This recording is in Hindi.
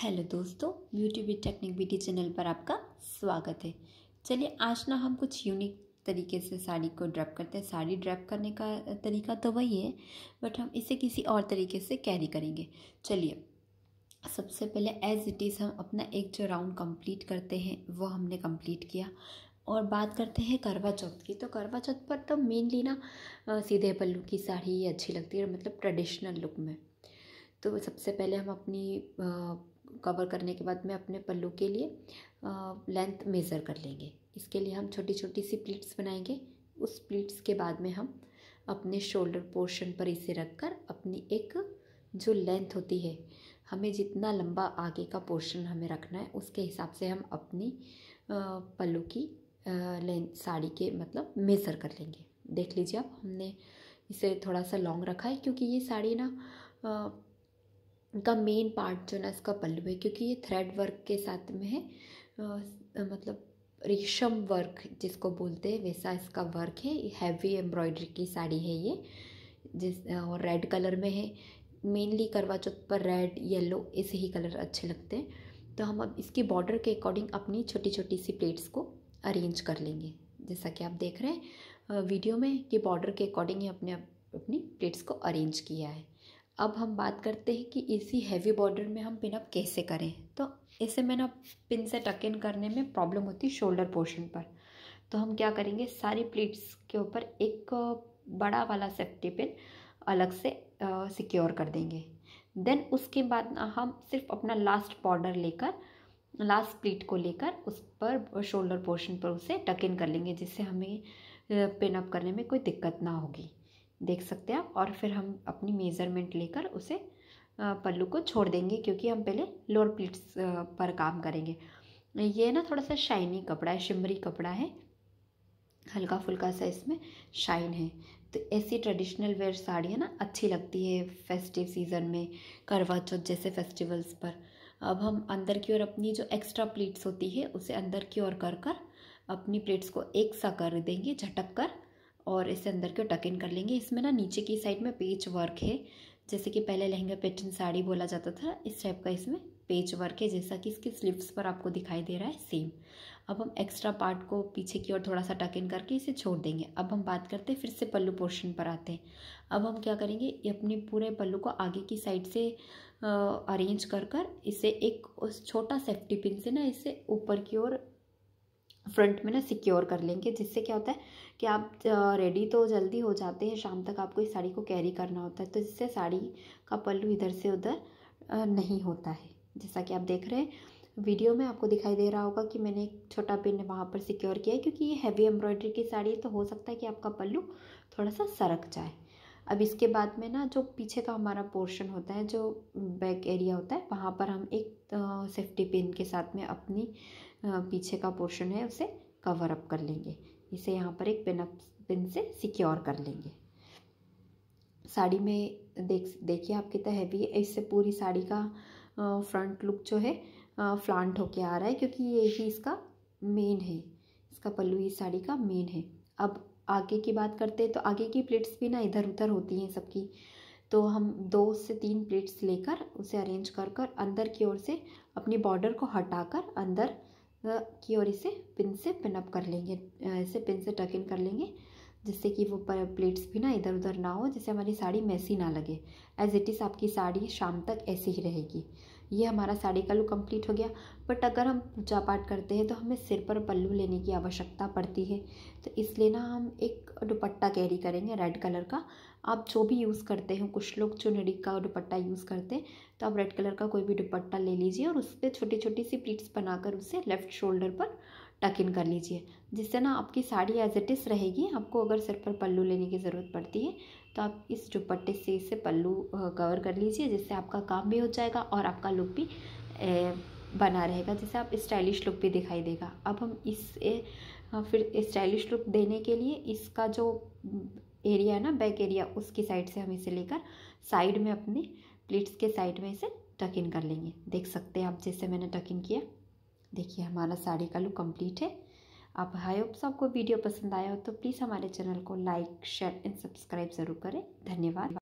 हेलो दोस्तों beauty with technique beauty channel पर आपका स्वागत है चलिए आज ना हम कुछ यूनिक तरीके से साड़ी को ड्रैप करते हैं साड़ी ड्रैप करने का तरीका तो वही है बट हम इसे किसी और तरीके से कैरी करेंगे चलिए सबसे पहले एज इट इज़ हम अपना एक जो राउंड कंप्लीट करते हैं वो हमने कंप्लीट किया और बात करते हैं करवा चौथ की तो करवा चौथ पर तो मेनली ना सीधे पल्लू की साड़ी अच्छी लगती है मतलब ट्रेडिशनल लुक में तो सबसे पहले हम अपनी कवर करने के बाद में अपने पल्लू के लिए लेंथ मेज़र कर लेंगे इसके लिए हम छोटी छोटी सी प्लीट्स बनाएंगे उस प्लीट्स के बाद में हम अपने शोल्डर पोर्शन पर इसे रखकर अपनी एक जो लेंथ होती है हमें जितना लंबा आगे का पोर्शन हमें रखना है उसके हिसाब से हम अपनी पल्लू की लेंथ साड़ी के मतलब मेज़र कर लेंगे देख लीजिए आप हमने इसे थोड़ा सा लॉन्ग रखा है क्योंकि ये साड़ी ना का मेन पार्ट जो ना इसका पल्लू है क्योंकि ये थ्रेड वर्क के साथ में है मतलब रेशम वर्क जिसको बोलते हैं वैसा इसका वर्क है हैवी एम्ब्रॉयडरी की साड़ी है ये जिस और रेड कलर में है मेनली करवा चौथ पर रेड येलो ऐसे ही कलर अच्छे लगते हैं तो हम अब इसकी बॉर्डर के अकॉर्डिंग अपनी छोटी छोटी सी प्लेट्स को अरेंज कर लेंगे जैसा कि आप देख रहे हैं वीडियो में कि बॉर्डर के अकॉर्डिंग ही अपने अपनी प्लेट्स को अरेंज किया है अब हम बात करते हैं कि इसी हैवी बॉर्डर में हम पिनअप कैसे करें तो इसे में ना पिन से टक इन करने में प्रॉब्लम होती है शोल्डर पोर्शन पर तो हम क्या करेंगे सारी प्लीट्स के ऊपर एक बड़ा वाला सेफ्टी पिन अलग से सिक्योर कर देंगे देन उसके बाद हम सिर्फ अपना लास्ट बॉर्डर लेकर लास्ट प्लीट को लेकर उस पर शोल्डर पोर्शन पर उसे टक इन कर लेंगे जिससे हमें पिनअप करने में कोई दिक्कत ना होगी देख सकते हैं आप और फिर हम अपनी मेज़रमेंट लेकर उसे पल्लू को छोड़ देंगे क्योंकि हम पहले लोअर प्लीट्स पर काम करेंगे ये ना थोड़ा सा शाइनी कपड़ा है शिमरी कपड़ा है हल्का फुल्का सा इसमें शाइन है तो ऐसी ट्रेडिशनल वेयर साड़ी है ना अच्छी लगती है फेस्टिव सीज़न में करवा चौथ जैसे फेस्टिवल्स पर अब हम अंदर की ओर अपनी जो एक्स्ट्रा प्लेट्स होती है उसे अंदर की ओर कर कर अपनी प्लेट्स को एक सा कर देंगे झटक कर और इसे अंदर के टक इन कर लेंगे इसमें ना नीचे की साइड में पेच वर्क है जैसे कि पहले लहंगा पैटर्न साड़ी बोला जाता था इस टाइप का इसमें पेच वर्क है जैसा कि इसके स्लिप्स पर आपको दिखाई दे रहा है सेम अब हम एक्स्ट्रा पार्ट को पीछे की ओर थोड़ा सा टक इन करके इसे छोड़ देंगे अब हम बात करते हैं फिर से पल्लू पोर्शन पर आते हैं अब हम क्या करेंगे ये अपने पूरे पल्लू को आगे की साइड से अरेंज कर कर इसे एक उस छोटा सेफ्टी पिन से ना इसे ऊपर की ओर फ्रंट में ना सिक्योर कर लेंगे जिससे क्या होता है कि आप रेडी तो जल्दी हो जाते हैं शाम तक आपको इस साड़ी को कैरी करना होता है तो इससे साड़ी का पल्लू इधर से उधर नहीं होता है जैसा कि आप देख रहे हैं वीडियो में आपको दिखाई दे रहा होगा कि मैंने एक छोटा पिन वहाँ पर सिक्योर किया है क्योंकि ये हैवी एम्ब्रॉयडरी की साड़ी है तो हो सकता है कि आपका पल्लू थोड़ा सा सरक जाए अब इसके बाद में ना जो पीछे का हमारा पोर्शन होता है जो बैक एरिया होता है वहाँ पर हम एक सेफ्टी पिन के साथ में अपनी पीछे का पोर्शन है उसे कवर अप कर लेंगे इसे यहाँ पर एक पिन अप पिन से सिक्योर कर लेंगे साड़ी में देख देखिए आप कितना हैवी है इससे पूरी साड़ी का फ्रंट लुक जो है फ्लांट होके आ रहा है क्योंकि ये ही इसका मेन है इसका पल्लू इस साड़ी का मेन है अब आगे की बात करते हैं तो आगे की प्लेट्स भी ना इधर उधर होती हैं सबकी तो हम दो से तीन प्लेट्स लेकर उसे अरेंज कर कर अंदर की ओर से अपनी बॉर्डर को हटाकर अंदर की ओर इसे पिन से पिनअप कर लेंगे इसे पिन से टक इन कर लेंगे जिससे कि वो पर प्लेट्स भी ना इधर उधर ना हो जिससे हमारी साड़ी मैसी ना लगे एज इट इज़ आपकी साड़ी शाम तक ऐसी ही रहेगी ये हमारा साड़ी का लुक कंप्लीट हो गया बट अगर हम पूजा पाठ करते हैं तो हमें सिर पर पल्लू लेने की आवश्यकता पड़ती है तो इसलिए ना हम एक दुपट्टा कैरी करेंगे रेड कलर का आप जो भी यूज़ करते हैं कुछ लोग जो नड़ी का दुपट्टा यूज़ करते हैं तो आप रेड कलर का कोई भी दुपट्टा ले लीजिए और उस पर छोटी छोटी सी प्लीट्स बनाकर उसे लेफ़्ट शोल्डर पर टक इन कर लीजिए जिससे ना आपकी साड़ी एज इट इज़ रहेगी आपको अगर सिर पर पल्लू लेने की ज़रूरत पड़ती है तो आप इस दुपट्टे से इसे पल्लू कवर कर लीजिए जिससे आपका काम भी हो जाएगा और आपका लुक भी ए, बना रहेगा जिससे आप स्टाइलिश लुक भी दिखाई देगा अब हम इस ए, हाँ, फिर स्टाइलिश लुक देने के लिए इसका जो एरिया है ना बैक एरिया उसकी साइड से हम इसे लेकर साइड में अपने प्लेट्स के साइड में इसे टक इन कर लेंगे देख सकते हैं आप जैसे मैंने टक इन किया देखिए हमारा साड़ी का लुक कंप्लीट है आप हाई होप सबको वीडियो पसंद आया हो तो प्लीज़ हमारे चैनल को लाइक शेयर एंड सब्सक्राइब ज़रूर करें धन्यवाद